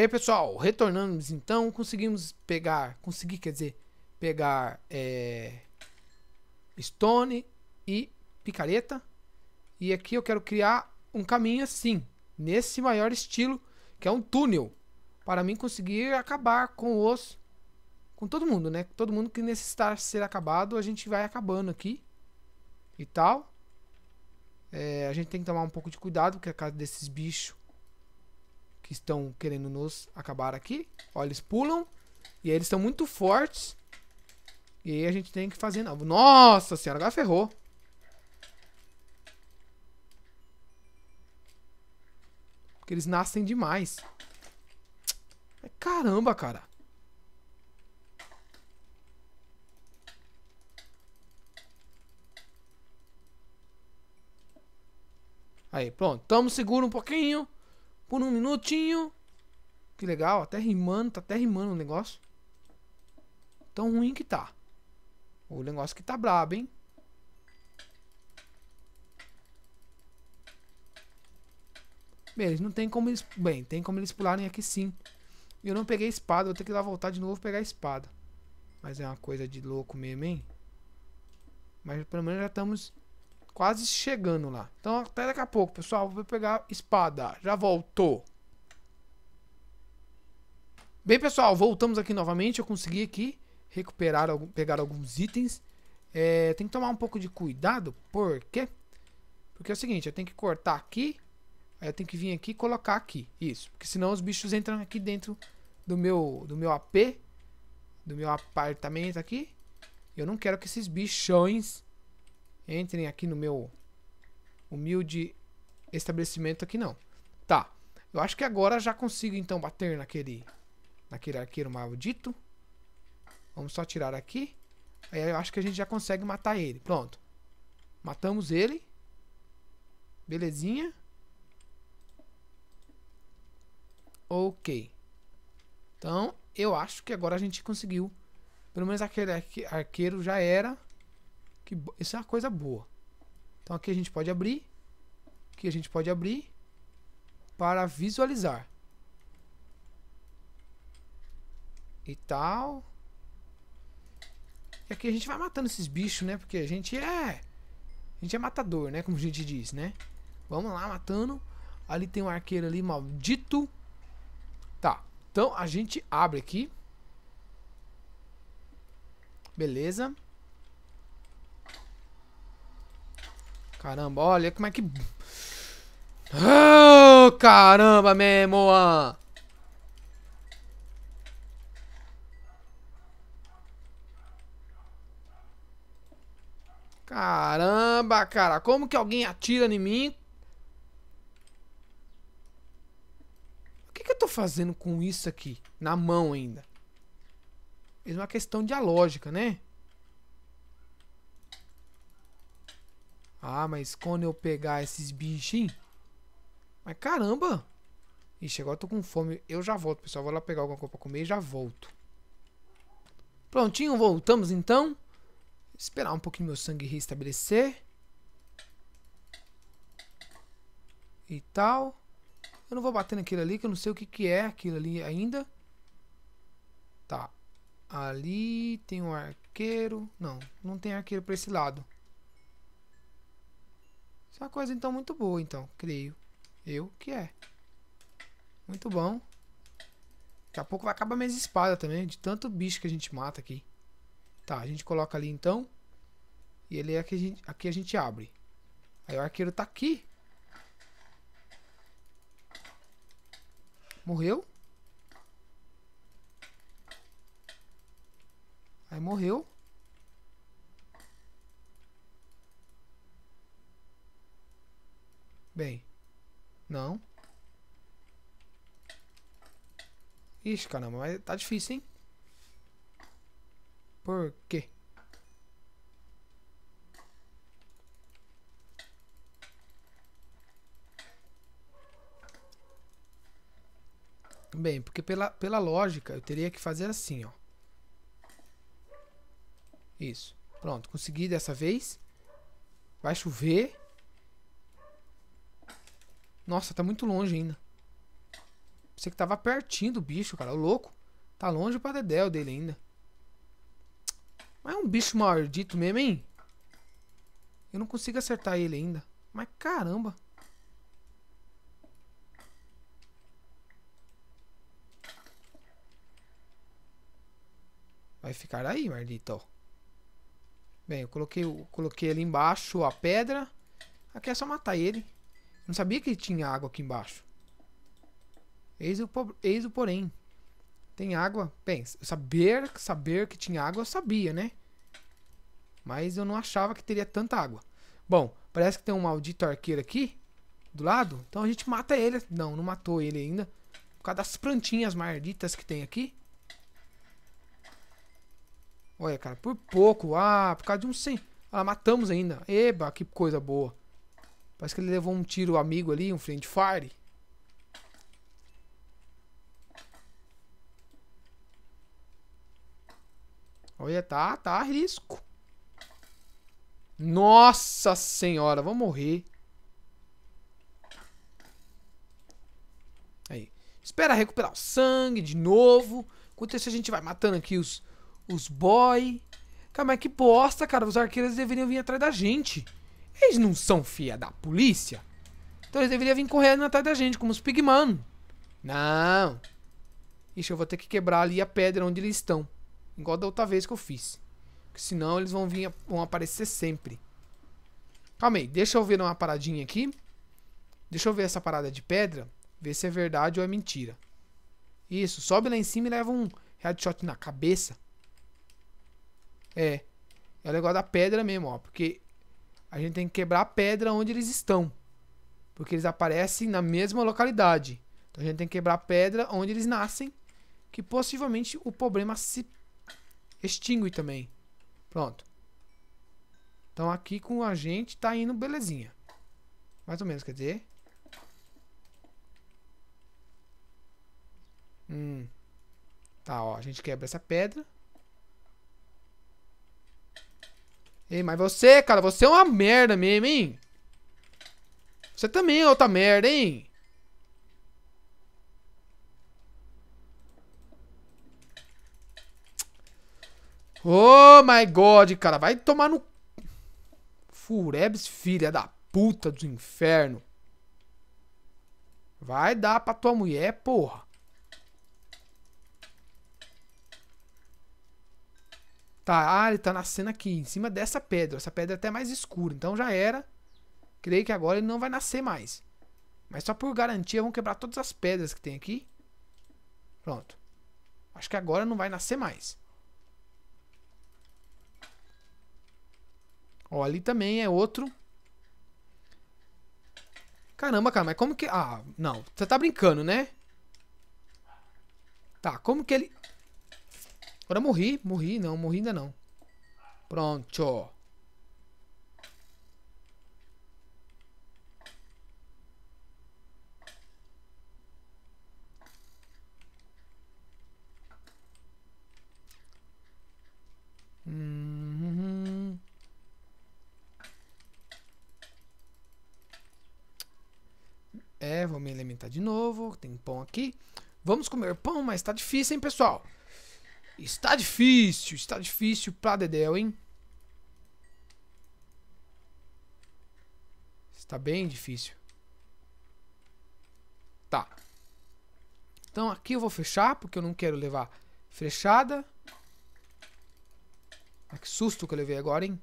E aí, pessoal, retornamos então, conseguimos pegar, consegui, quer dizer, pegar é, Stone e picareta. E aqui eu quero criar um caminho assim, nesse maior estilo, que é um túnel, para mim conseguir acabar com os com todo mundo, né? Todo mundo que necessitar ser acabado, a gente vai acabando aqui e tal. É, a gente tem que tomar um pouco de cuidado, porque é a casa desses bichos que estão querendo nos acabar aqui. Olha, eles pulam. E aí eles estão muito fortes. E aí a gente tem que fazer... Nossa senhora, agora ferrou. Porque eles nascem demais. Caramba, cara. Aí, pronto. Tamo seguro um pouquinho por um minutinho. Que legal, até rimando, tá até rimando o negócio. Tão ruim que tá. O negócio que tá brabo, hein? Bem, eles não tem como eles... Bem, tem como eles pularem aqui sim. Eu não peguei espada, vou ter que ir lá voltar de novo pegar a espada. Mas é uma coisa de louco mesmo, hein? Mas pelo menos já estamos quase chegando lá. Então, até daqui a pouco, pessoal. Vou pegar espada. Já voltou. Bem, pessoal, voltamos aqui novamente. Eu consegui aqui recuperar, pegar alguns itens. É, tem que tomar um pouco de cuidado. Por quê? Porque é o seguinte, eu tenho que cortar aqui. Aí eu tenho que vir aqui e colocar aqui. Isso. Porque senão os bichos entram aqui dentro do meu, do meu AP. Do meu apartamento aqui. Eu não quero que esses bichões entrem aqui no meu humilde estabelecimento aqui não. Tá. Eu acho que agora já consigo então bater naquele naquele arqueiro maldito. Vamos só tirar aqui. Aí eu acho que a gente já consegue matar ele. Pronto. Matamos ele. Belezinha. Ok. Então, eu acho que agora a gente conseguiu. Pelo menos aquele arqueiro já era. Que isso é uma coisa boa. Então aqui a gente pode abrir. Aqui a gente pode abrir para visualizar. E tal. E aqui a gente vai matando esses bichos, né? Porque a gente é... A gente é matador, né? Como a gente diz, né? Vamos lá, matando. Ali tem um arqueiro ali, maldito. Tá. Então a gente abre aqui. Beleza. Caramba, olha como é que... Oh, caramba, mesmo! Caramba, cara, como que alguém atira em mim? O que, que eu tô fazendo com isso aqui? Na mão ainda. É uma questão de lógica, né? Ah, mas quando eu pegar esses bichinhos. Mas caramba! Ixi, agora eu tô com fome. Eu já volto, pessoal. Vou lá pegar alguma coisa pra comer e já volto. Prontinho, voltamos então. Esperar um pouquinho meu sangue reestabelecer. E tal. Eu não vou bater naquilo ali, que eu não sei o que, que é aquilo ali ainda. Tá. Ali tem um arqueiro. Não, não tem arqueiro pra esse lado. Isso é uma coisa então muito boa, então, creio. Eu que é. Muito bom. Daqui a pouco vai acabar minhas espadas também, de tanto bicho que a gente mata aqui. Tá, a gente coloca ali então. E ele é que a gente, aqui a gente abre. Aí o arqueiro tá aqui. Morreu? Aí morreu. Bem. Não. Ixi, caramba, mas tá difícil, hein? Por quê? Bem, porque pela, pela lógica eu teria que fazer assim, ó. Isso. Pronto, consegui dessa vez. Vai chover. Nossa, tá muito longe ainda. Você que tava pertinho do bicho, cara. O Louco. Tá longe pra dedéu dele ainda. Mas é um bicho maldito mesmo, hein? Eu não consigo acertar ele ainda. Mas caramba. Vai ficar aí, maldito. Bem, eu coloquei, eu coloquei ali embaixo a pedra. Aqui é só matar ele. Não sabia que tinha água aqui embaixo. Eis o, eis o porém. Tem água? Bem, saber, saber que tinha água eu sabia, né? Mas eu não achava que teria tanta água. Bom, parece que tem um maldito arqueiro aqui. Do lado. Então a gente mata ele. Não, não matou ele ainda. Por causa das plantinhas malditas que tem aqui. Olha, cara, por pouco. Ah, por causa de um 100. Ah, matamos ainda. Eba, que coisa boa. Parece que ele levou um tiro amigo ali, um friend fire. Olha, tá, tá risco. Nossa senhora, vou morrer. Aí. Espera recuperar o sangue de novo. Enquanto isso a gente vai matando aqui os, os boy. Cara, mas que bosta, cara. Os arqueiros deveriam vir atrás da gente. Eles não são fia da polícia? Então eles deveriam vir correndo atrás da gente, como os pigman Não. Ixi, eu vou ter que quebrar ali a pedra onde eles estão. Igual da outra vez que eu fiz. Porque senão eles vão vir, vão aparecer sempre. Calma aí, deixa eu ver uma paradinha aqui. Deixa eu ver essa parada de pedra. Ver se é verdade ou é mentira. Isso, sobe lá em cima e leva um headshot na cabeça. É. É o negócio da pedra mesmo, ó. Porque a gente tem que quebrar a pedra onde eles estão. Porque eles aparecem na mesma localidade. Então a gente tem que quebrar a pedra onde eles nascem. Que possivelmente o problema se extingue também. Pronto. Então aqui com a gente tá indo belezinha. Mais ou menos, quer dizer. Hum. Tá, ó. A gente quebra essa pedra. Ei, mas você, cara, você é uma merda mesmo, hein? Você também é outra merda, hein? Oh my god, cara, vai tomar no. Furebs, filha da puta do inferno. Vai dar pra tua mulher, porra. Tá, ah, ele tá nascendo aqui, em cima dessa pedra. Essa pedra é até mais escura, então já era. Creio que agora ele não vai nascer mais. Mas só por garantia, vamos quebrar todas as pedras que tem aqui. Pronto. Acho que agora não vai nascer mais. Ó, ali também é outro. Caramba, cara, mas como que... Ah, não. Você tá brincando, né? Tá, como que ele... Agora morri. Morri, não. Morri ainda não. Pronto. Uhum. É, vou me alimentar de novo. Tem pão aqui. Vamos comer pão, mas tá difícil, hein, pessoal? Está difícil, está difícil pra Dedel, hein? Está bem difícil. Tá. Então aqui eu vou fechar, porque eu não quero levar fechada. Ah, que susto que eu levei agora, hein?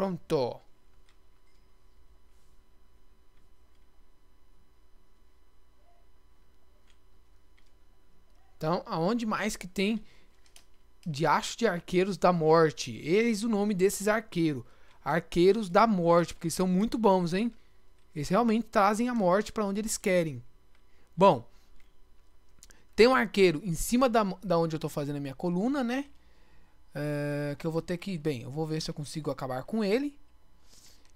Pronto. Então, aonde mais que tem diacho de arqueiros da morte? Eis o nome desses arqueiros. Arqueiros da morte, porque são muito bons, hein? Eles realmente trazem a morte para onde eles querem. Bom, tem um arqueiro em cima da, da onde eu estou fazendo a minha coluna, né? É, que eu vou ter que. Bem, eu vou ver se eu consigo acabar com ele.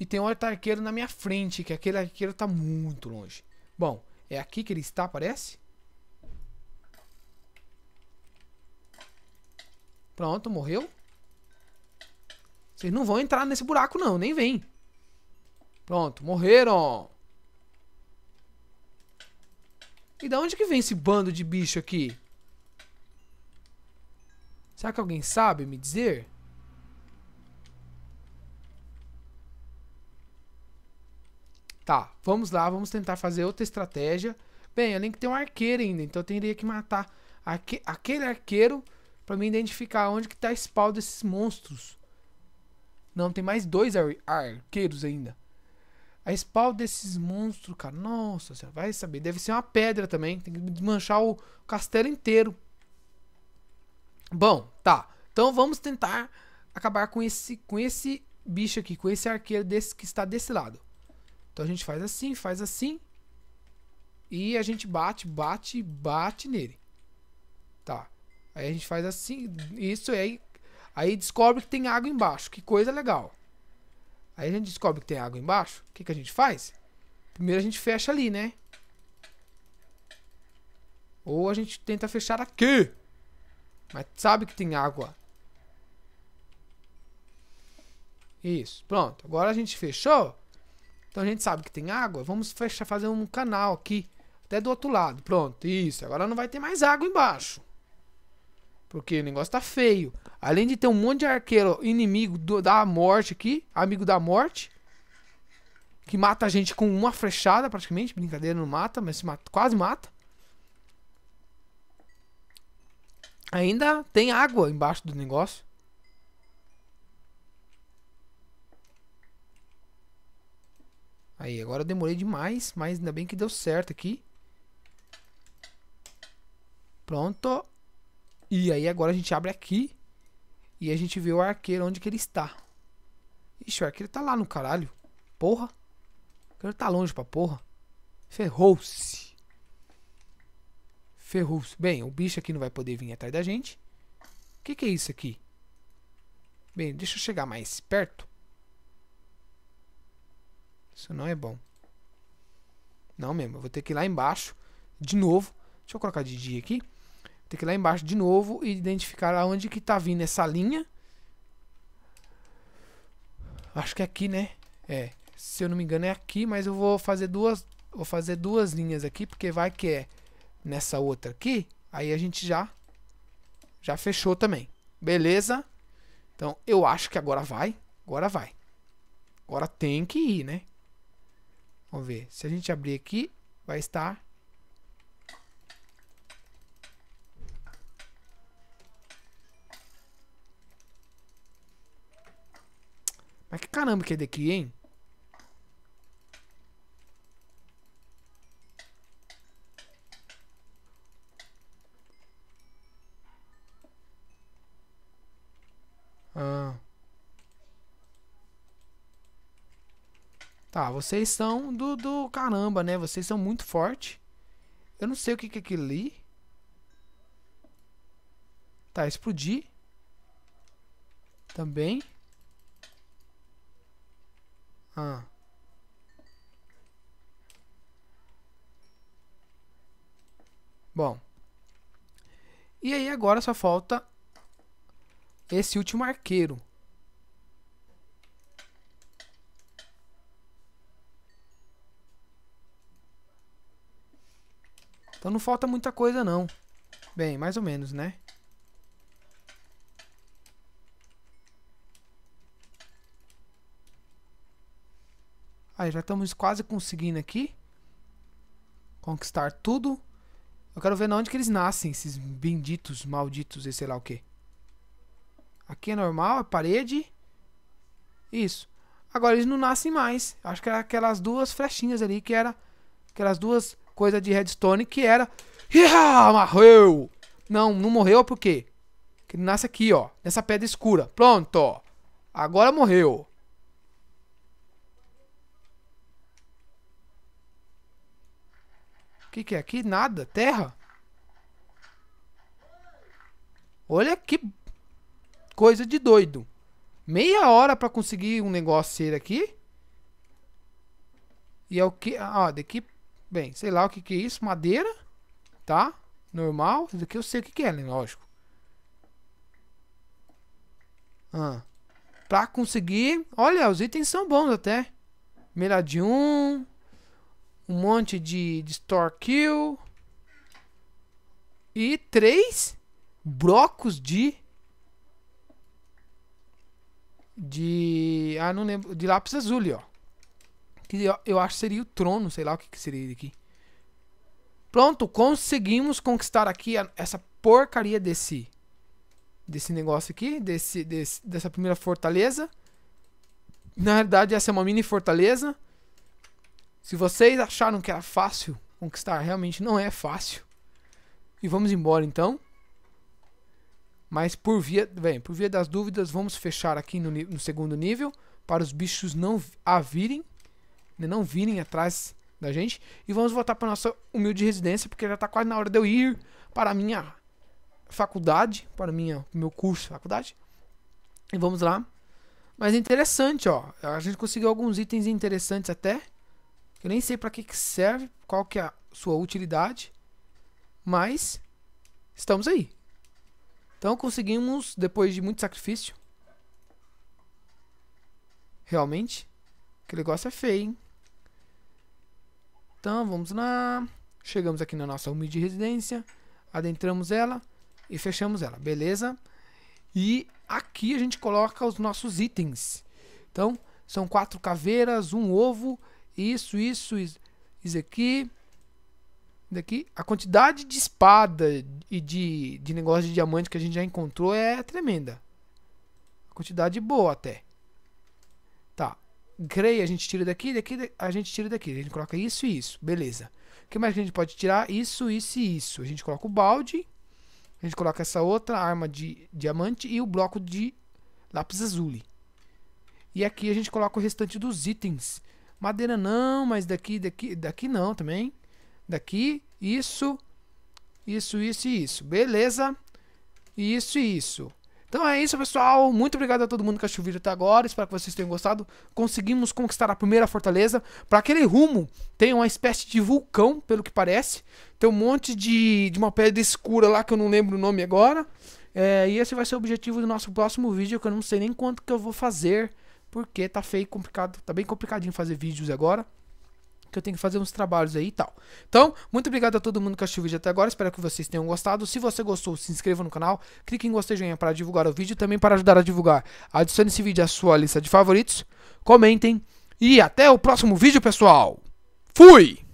E tem um outro arqueiro na minha frente, que aquele arqueiro tá muito longe. Bom, é aqui que ele está, parece? Pronto, morreu. Vocês não vão entrar nesse buraco não, nem vem. Pronto, morreram. E da onde que vem esse bando de bicho aqui? Será que alguém sabe me dizer? Tá, vamos lá, vamos tentar fazer outra estratégia. Bem, eu nem que tem um arqueiro ainda, então eu teria que matar aque aquele arqueiro para me identificar onde que tá spawn desses monstros. Não, tem mais dois ar arqueiros ainda. A spawn desses monstros, cara. Nossa, você vai saber. Deve ser uma pedra também. Tem que desmanchar o castelo inteiro. Bom, tá. Então vamos tentar acabar com esse, com esse bicho aqui, com esse arqueiro desse, que está desse lado. Então a gente faz assim, faz assim. E a gente bate, bate, bate nele. Tá. Aí a gente faz assim, isso aí. Aí descobre que tem água embaixo. Que coisa legal. Aí a gente descobre que tem água embaixo. O que, que a gente faz? Primeiro a gente fecha ali, né? Ou a gente tenta fechar aqui. Mas sabe que tem água. Isso, pronto. Agora a gente fechou. Então a gente sabe que tem água. Vamos fechar, fazer um canal aqui. Até do outro lado. Pronto, isso. Agora não vai ter mais água embaixo. Porque o negócio tá feio. Além de ter um monte de arqueiro inimigo do, da morte aqui. Amigo da morte. Que mata a gente com uma flechada praticamente. Brincadeira, não mata, mas mata, quase mata. Ainda tem água embaixo do negócio. Aí, agora eu demorei demais, mas ainda bem que deu certo aqui. Pronto. E aí agora a gente abre aqui e a gente vê o arqueiro onde que ele está. Ixi, o arqueiro tá lá no caralho. Porra. O arqueiro tá longe pra porra. Ferrou-se. Ferruz. Bem, o bicho aqui não vai poder vir atrás da gente. O que, que é isso aqui? Bem, deixa eu chegar mais perto. Isso não é bom. Não mesmo, eu vou ter que ir lá embaixo de novo. Deixa eu colocar de dia aqui. Vou ter que ir lá embaixo de novo e identificar aonde que tá vindo essa linha. Acho que é aqui, né? É, se eu não me engano é aqui, mas eu vou fazer duas, vou fazer duas linhas aqui porque vai que é nessa outra aqui, aí a gente já já fechou também. Beleza? Então, eu acho que agora vai. Agora vai. Agora tem que ir, né? Vamos ver. Se a gente abrir aqui, vai estar... Mas que caramba que é daqui, hein? Tá, vocês são do, do caramba, né? Vocês são muito forte. Eu não sei o que que é aquilo ali. Tá, explodir. Também. Ah. Bom. E aí agora só falta esse último arqueiro. Então não falta muita coisa não. Bem, mais ou menos, né? Aí, ah, já estamos quase conseguindo aqui. Conquistar tudo. Eu quero ver na onde que eles nascem, esses benditos, malditos e sei lá o que. Aqui é normal, é parede. Isso. Agora eles não nascem mais. Acho que era aquelas duas flechinhas ali que era... Aquelas duas coisa de Redstone que era. Morreu! Não, não morreu por quê? Porque ele nasce aqui, ó. Nessa pedra escura. Pronto! Agora morreu. O que, que é aqui? Nada? Terra? Olha que coisa de doido. Meia hora pra conseguir um negócio ser aqui. E é o que... Ó, ah, daqui Bem, sei lá o que, que é isso. Madeira, tá? Normal. Isso aqui eu sei o que, que é, né? Lógico. Ah. Pra conseguir... Olha, os itens são bons até. Miradium. Um monte de, de Store Kill. E três blocos de... De... Ah, não lembro. De lápis azul, ó. Que eu, eu acho que seria o trono, sei lá o que, que seria aqui. Pronto, conseguimos conquistar aqui a, essa porcaria desse desse negócio aqui, desse, desse, dessa primeira fortaleza. Na realidade, essa é uma mini fortaleza. Se vocês acharam que era fácil conquistar, realmente não é fácil. E vamos embora então. Mas por via, bem, por via das dúvidas, vamos fechar aqui no, no segundo nível para os bichos não a virem. Né, não virem atrás da gente. E vamos voltar para nossa humilde residência, porque já está quase na hora de eu ir para a minha faculdade, para minha meu curso de faculdade. E vamos lá. Mas é interessante, ó. A gente conseguiu alguns itens interessantes até. Eu nem sei para que, que serve, qual que é a sua utilidade. Mas estamos aí. Então conseguimos, depois de muito sacrifício. Realmente. aquele negócio é feio, hein? Então vamos lá. Chegamos aqui na nossa humilde residência. Adentramos ela e fechamos ela, beleza? E aqui a gente coloca os nossos itens. Então são quatro caveiras, um ovo, isso, isso, isso, isso aqui. Daqui, a quantidade de espada e de, de negócio de diamante que a gente já encontrou é tremenda. A quantidade boa até. Grey a gente tira daqui, daqui a gente tira daqui. A gente coloca isso e isso. Beleza. O que mais que a gente pode tirar? Isso, isso e isso. A gente coloca o balde. A gente coloca essa outra arma de diamante e o bloco de lápis azul. E aqui a gente coloca o restante dos itens. Madeira não, mas daqui, daqui, daqui não também. Daqui, isso, isso, isso e isso. Beleza. Isso e isso. Então é isso, pessoal. Muito obrigado a todo mundo que assistiu o vídeo até agora. Espero que vocês tenham gostado. Conseguimos conquistar a primeira fortaleza. Para aquele rumo, tem uma espécie de vulcão, pelo que parece. Tem um monte de, de uma pedra escura lá que eu não lembro o nome agora. É, e esse vai ser o objetivo do nosso próximo vídeo, que eu não sei nem quanto que eu vou fazer, porque tá feio, complicado, tá bem complicadinho fazer vídeos agora que eu tenho que fazer uns trabalhos aí e tal. Então, muito obrigado a todo mundo que assistiu o vídeo até agora. Espero que vocês tenham gostado. Se você gostou, se inscreva no canal, clique em gostei joinha para divulgar o vídeo, também para ajudar a divulgar. Adicione esse vídeo à sua lista de favoritos. Comentem e até o próximo vídeo, pessoal. Fui.